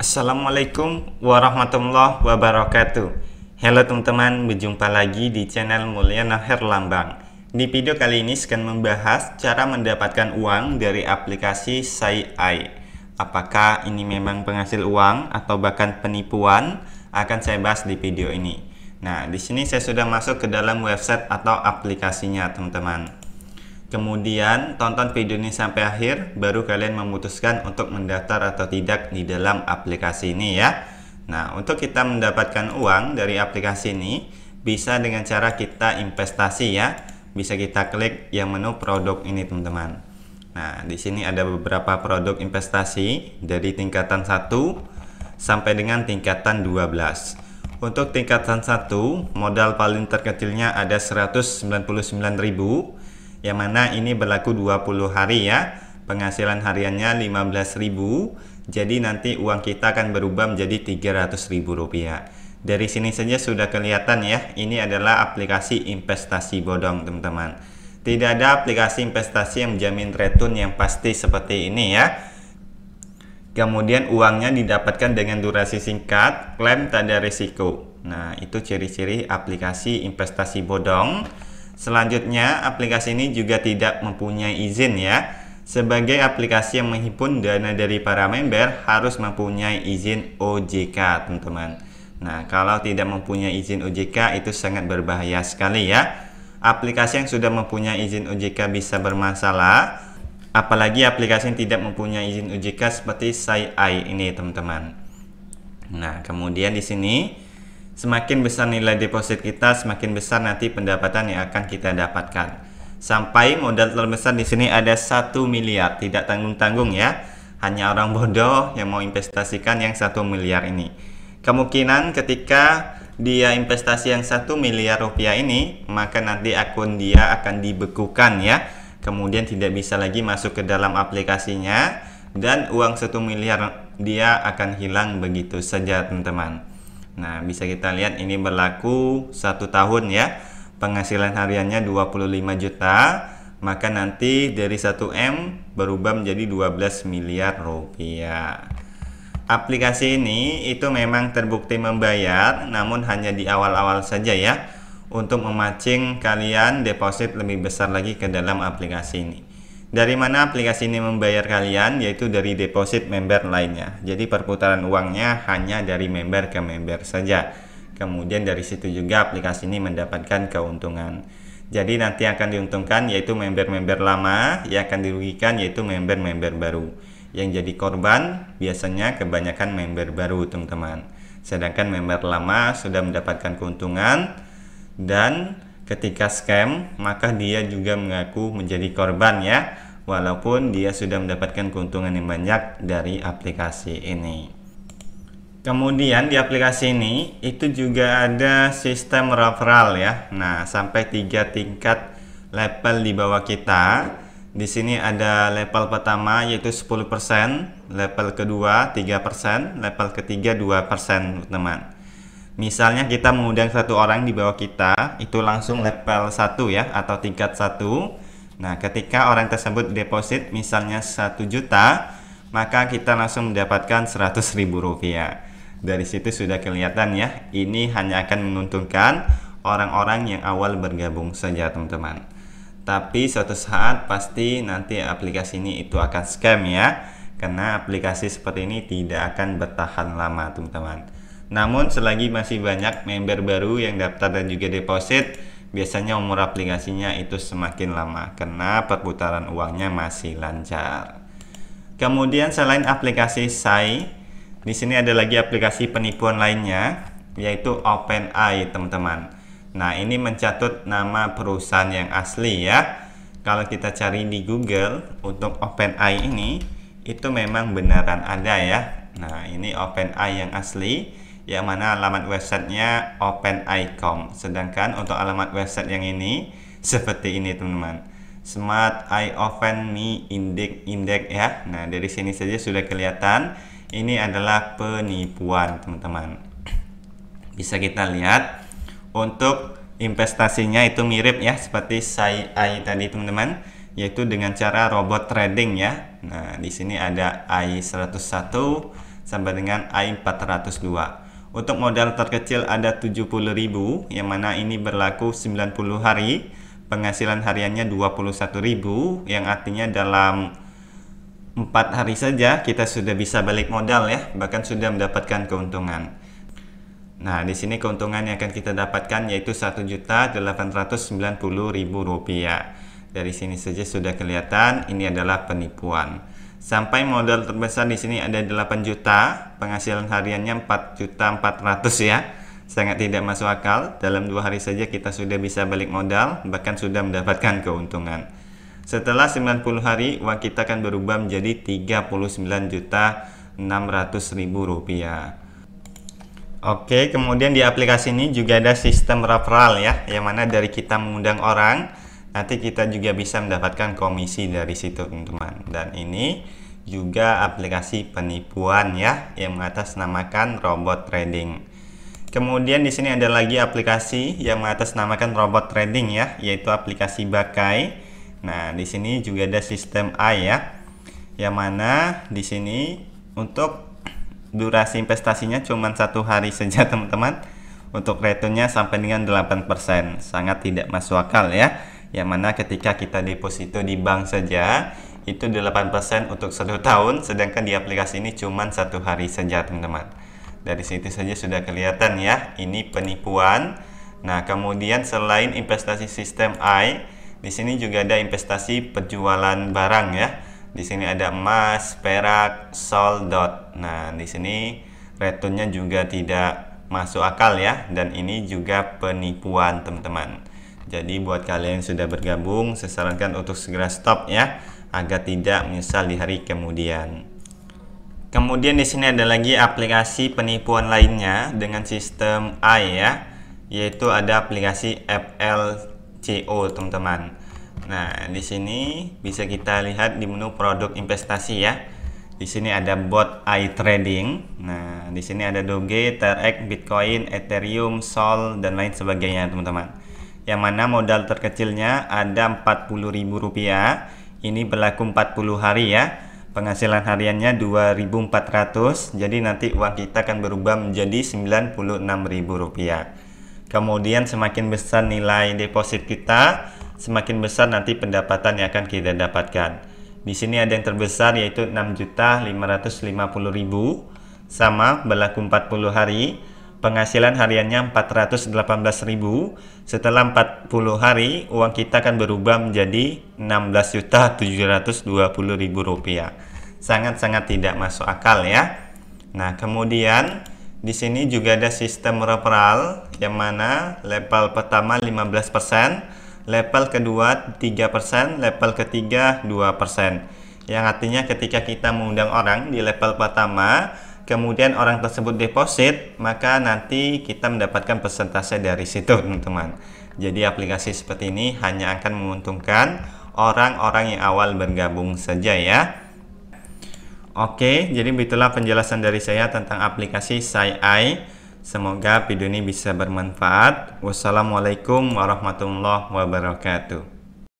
Assalamualaikum warahmatullahi wabarakatuh Halo teman-teman, berjumpa lagi di channel Mulia Naher Lambang Di video kali ini akan membahas cara mendapatkan uang dari aplikasi SciAI Apakah ini memang penghasil uang atau bahkan penipuan? Akan saya bahas di video ini Nah, di sini saya sudah masuk ke dalam website atau aplikasinya teman-teman Kemudian tonton video ini sampai akhir baru kalian memutuskan untuk mendaftar atau tidak di dalam aplikasi ini ya. Nah, untuk kita mendapatkan uang dari aplikasi ini bisa dengan cara kita investasi ya. Bisa kita klik yang menu produk ini teman-teman. Nah, di sini ada beberapa produk investasi dari tingkatan 1 sampai dengan tingkatan 12. Untuk tingkatan 1, modal paling terkecilnya ada 199.000 yang mana ini berlaku 20 hari ya penghasilan hariannya 15.000 jadi nanti uang kita akan berubah menjadi 300.000 rupiah dari sini saja sudah kelihatan ya ini adalah aplikasi investasi bodong teman-teman tidak ada aplikasi investasi yang menjamin return yang pasti seperti ini ya kemudian uangnya didapatkan dengan durasi singkat klaim tak ada risiko nah itu ciri-ciri aplikasi investasi bodong Selanjutnya, aplikasi ini juga tidak mempunyai izin ya. Sebagai aplikasi yang menghimpun dana dari para member harus mempunyai izin OJK, teman-teman. Nah, kalau tidak mempunyai izin OJK itu sangat berbahaya sekali ya. Aplikasi yang sudah mempunyai izin OJK bisa bermasalah, apalagi aplikasi yang tidak mempunyai izin OJK seperti SciEye ini, teman-teman. Nah, kemudian di sini Semakin besar nilai deposit kita, semakin besar nanti pendapatan yang akan kita dapatkan. Sampai modal terbesar di sini ada 1 miliar, tidak tanggung-tanggung ya. Hanya orang bodoh yang mau investasikan yang 1 miliar ini. Kemungkinan ketika dia investasi yang 1 miliar rupiah ini, maka nanti akun dia akan dibekukan ya. Kemudian tidak bisa lagi masuk ke dalam aplikasinya dan uang 1 miliar dia akan hilang begitu saja teman-teman. Nah, bisa kita lihat ini berlaku satu tahun ya. Penghasilan hariannya 25 juta, maka nanti dari 1M berubah menjadi 12 miliar rupiah. Aplikasi ini itu memang terbukti membayar, namun hanya di awal-awal saja ya, untuk memancing kalian deposit lebih besar lagi ke dalam aplikasi ini. Dari mana aplikasi ini membayar kalian? Yaitu dari deposit member lainnya. Jadi perputaran uangnya hanya dari member ke member saja. Kemudian dari situ juga aplikasi ini mendapatkan keuntungan. Jadi nanti akan diuntungkan yaitu member-member lama yang akan dirugikan yaitu member-member baru. Yang jadi korban biasanya kebanyakan member baru teman-teman. Sedangkan member lama sudah mendapatkan keuntungan dan ketika scam, maka dia juga mengaku menjadi korban ya, walaupun dia sudah mendapatkan keuntungan yang banyak dari aplikasi ini. Kemudian di aplikasi ini itu juga ada sistem referral ya. Nah, sampai tiga tingkat level di bawah kita. Di sini ada level pertama yaitu 10%, level kedua 3%, level ketiga 2%, teman. Misalnya kita mengundang satu orang di bawah kita, itu langsung level 1 ya atau tingkat 1. Nah, ketika orang tersebut deposit misalnya 1 juta, maka kita langsung mendapatkan 100 ribu rupiah. Dari situ sudah kelihatan ya, ini hanya akan menguntungkan orang-orang yang awal bergabung saja teman-teman. Tapi suatu saat pasti nanti aplikasi ini itu akan scam ya, karena aplikasi seperti ini tidak akan bertahan lama teman-teman. Namun selagi masih banyak member baru yang daftar dan juga deposit, biasanya umur aplikasinya itu semakin lama karena perputaran uangnya masih lancar. Kemudian selain aplikasi SAI, di sini ada lagi aplikasi penipuan lainnya yaitu OpenAI, teman-teman. Nah, ini mencatut nama perusahaan yang asli ya. Kalau kita cari di Google untuk OpenAI ini itu memang beneran ada ya. Nah, ini OpenAI yang asli yang mana alamat websitenya OpenICOM. Sedangkan untuk alamat website yang ini seperti ini teman-teman. Smart I Open Me Index Index ya. Nah, dari sini saja sudah kelihatan ini adalah penipuan, teman-teman. Bisa kita lihat untuk investasinya itu mirip ya seperti i tadi, teman-teman, yaitu dengan cara robot trading ya. Nah, di sini ada I101 sampai dengan I402. Untuk modal terkecil ada 70.000 yang mana ini berlaku 90 hari. Penghasilan hariannya 21.000 yang artinya dalam 4 hari saja kita sudah bisa balik modal ya, bahkan sudah mendapatkan keuntungan. Nah, di sini keuntungan yang akan kita dapatkan yaitu Rp1.890.000. Dari sini saja sudah kelihatan ini adalah penipuan sampai modal terbesar di sini ada 8 juta, penghasilan hariannya 4 juta 400 ya. Sangat tidak masuk akal, dalam dua hari saja kita sudah bisa balik modal, bahkan sudah mendapatkan keuntungan. Setelah 90 hari, uang kita akan berubah menjadi 39 juta 600 ribu rupiah. Oke, kemudian di aplikasi ini juga ada sistem referral ya, yang mana dari kita mengundang orang, nanti kita juga bisa mendapatkan komisi dari situ teman-teman dan ini juga aplikasi penipuan ya yang mengatasnamakan robot trading kemudian di sini ada lagi aplikasi yang mengatasnamakan robot trading ya yaitu aplikasi bakai nah di sini juga ada sistem A ya yang mana di sini untuk durasi investasinya cuma satu hari saja teman-teman untuk returnnya sampai dengan 8% sangat tidak masuk akal ya yang mana ketika kita deposito di bank saja itu 8% untuk satu tahun sedangkan di aplikasi ini cuma satu hari saja teman-teman dari situ saja sudah kelihatan ya ini penipuan nah kemudian selain investasi sistem I di sini juga ada investasi penjualan barang ya di sini ada emas perak sol dot nah di sini returnnya juga tidak masuk akal ya dan ini juga penipuan teman-teman jadi buat kalian yang sudah bergabung, saya sarankan untuk segera stop ya agar tidak menyesal di hari kemudian. Kemudian di sini ada lagi aplikasi penipuan lainnya dengan sistem AI ya, yaitu ada aplikasi FLCO teman-teman. Nah, di sini bisa kita lihat di menu produk investasi ya. Di sini ada bot AI trading. Nah, di sini ada Doge, TRX, Bitcoin, Ethereum, Sol dan lain sebagainya, teman-teman yang mana modal terkecilnya ada Rp40.000 ini berlaku 40 hari ya penghasilan hariannya 2400 jadi nanti uang kita akan berubah menjadi Rp96.000 kemudian semakin besar nilai deposit kita semakin besar nanti pendapatan yang akan kita dapatkan di sini ada yang terbesar yaitu 6.550.000 sama berlaku 40 hari penghasilan hariannya ribu setelah 40 hari uang kita akan berubah menjadi 16.720.000 rupiah sangat-sangat tidak masuk akal ya nah kemudian di sini juga ada sistem referral yang mana level pertama 15% level kedua 3% level ketiga 2% yang artinya ketika kita mengundang orang di level pertama kemudian orang tersebut deposit, maka nanti kita mendapatkan persentase dari situ, teman-teman. Jadi aplikasi seperti ini hanya akan menguntungkan orang-orang yang awal bergabung saja ya. Oke, jadi begitulah penjelasan dari saya tentang aplikasi SciEye. Semoga video ini bisa bermanfaat. Wassalamualaikum warahmatullahi wabarakatuh.